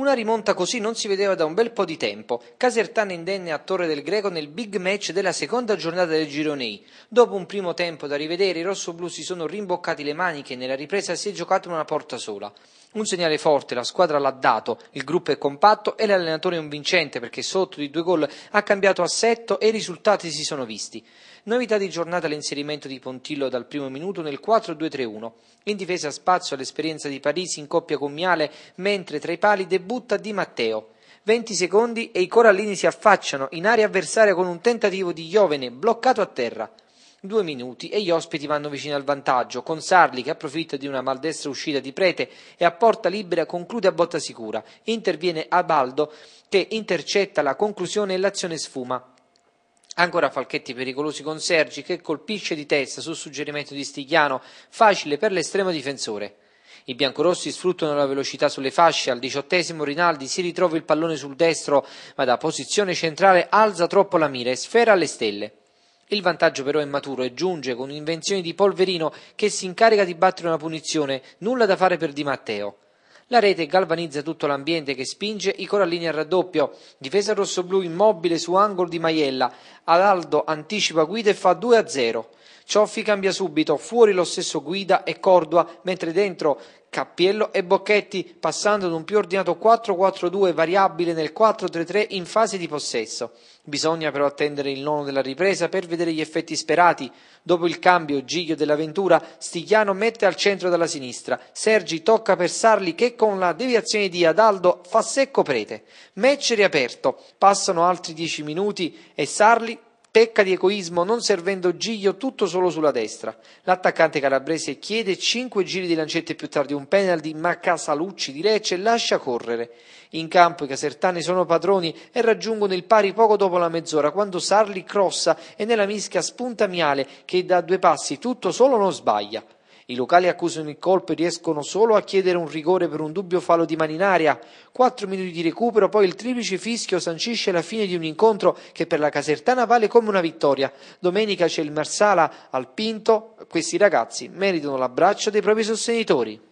Una rimonta così non si vedeva da un bel po' di tempo. Casertana indenne a Torre del Greco nel big match della seconda giornata del Girone Gironei. Dopo un primo tempo da rivedere, i rossoblù si sono rimboccati le maniche e nella ripresa si è giocata una porta sola. Un segnale forte, la squadra l'ha dato, il gruppo è compatto e l'allenatore è un vincente perché sotto di due gol ha cambiato assetto e i risultati si sono visti. Novità di giornata l'inserimento di Pontillo dal primo minuto nel 4-2-3-1. In difesa spazio all'esperienza di Parisi in coppia con Miale, mentre tra i pali debutta butta Di Matteo. 20 secondi e i corallini si affacciano in area avversaria con un tentativo di Iovene bloccato a terra. Due minuti e gli ospiti vanno vicino al vantaggio, con Sarli che approfitta di una maldestra uscita di Prete e a porta libera conclude a botta sicura. Interviene Abaldo che intercetta la conclusione e l'azione sfuma. Ancora falchetti pericolosi con Sergi che colpisce di testa su suggerimento di Stigliano, facile per l'estremo difensore. I biancorossi sfruttano la velocità sulle fasce, al diciottesimo Rinaldi si ritrova il pallone sul destro, ma da posizione centrale alza troppo la mira e sfera alle stelle. Il vantaggio però è maturo e giunge con un'invenzione di Polverino che si incarica di battere una punizione, nulla da fare per Di Matteo. La rete galvanizza tutto l'ambiente che spinge i corallini al raddoppio. Difesa rossoblù immobile su angolo di Maiella. Alaldo anticipa guida e fa 2 0. Cioffi cambia subito, fuori lo stesso Guida e Cordua, mentre dentro Cappiello e Bocchetti, passando ad un più ordinato 4-4-2 variabile nel 4-3-3 in fase di possesso. Bisogna però attendere il nono della ripresa per vedere gli effetti sperati. Dopo il cambio Giglio dell'Aventura, Stigliano mette al centro dalla sinistra. Sergi tocca per Sarli che con la deviazione di Adaldo fa secco prete. Match riaperto. Passano altri 10 minuti e Sarli Pecca di egoismo non servendo Giglio tutto solo sulla destra. L'attaccante calabrese chiede 5 giri di lancette più tardi un penalty, ma Casalucci di Lecce lascia correre. In campo i casertani sono padroni e raggiungono il pari poco dopo la mezz'ora, quando Sarli crossa e nella mischia spunta Miale, che da due passi tutto solo non sbaglia. I locali accusano il colpo e riescono solo a chiedere un rigore per un dubbio fallo di mano in aria. Quattro minuti di recupero, poi il triplice fischio sancisce la fine di un incontro che per la Casertana vale come una vittoria. Domenica c'è il Marsala al Pinto. Questi ragazzi meritano l'abbraccio dei propri sostenitori.